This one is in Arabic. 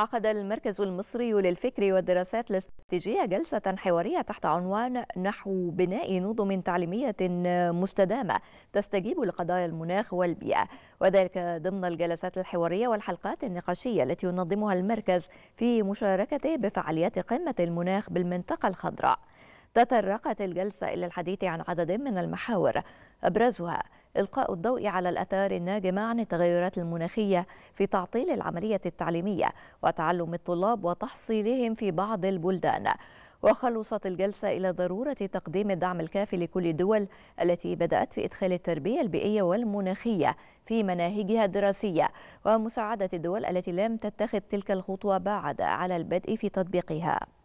عقد المركز المصري للفكر والدراسات الاستراتيجية جلسة حوارية تحت عنوان نحو بناء نظم تعليمية مستدامة تستجيب لقضايا المناخ والبيئة وذلك ضمن الجلسات الحوارية والحلقات النقاشية التي ينظمها المركز في مشاركته بفعاليات قمة المناخ بالمنطقة الخضراء تطرقت الجلسة إلى الحديث عن عدد من المحاور أبرزها إلقاء الضوء على الآثار الناجمة عن التغيرات المناخية في تعطيل العملية التعليمية وتعلم الطلاب وتحصيلهم في بعض البلدان وخلصت الجلسة إلى ضرورة تقديم الدعم الكافي لكل الدول التي بدأت في إدخال التربية البيئية والمناخية في مناهجها الدراسية ومساعدة الدول التي لم تتخذ تلك الخطوة بعد على البدء في تطبيقها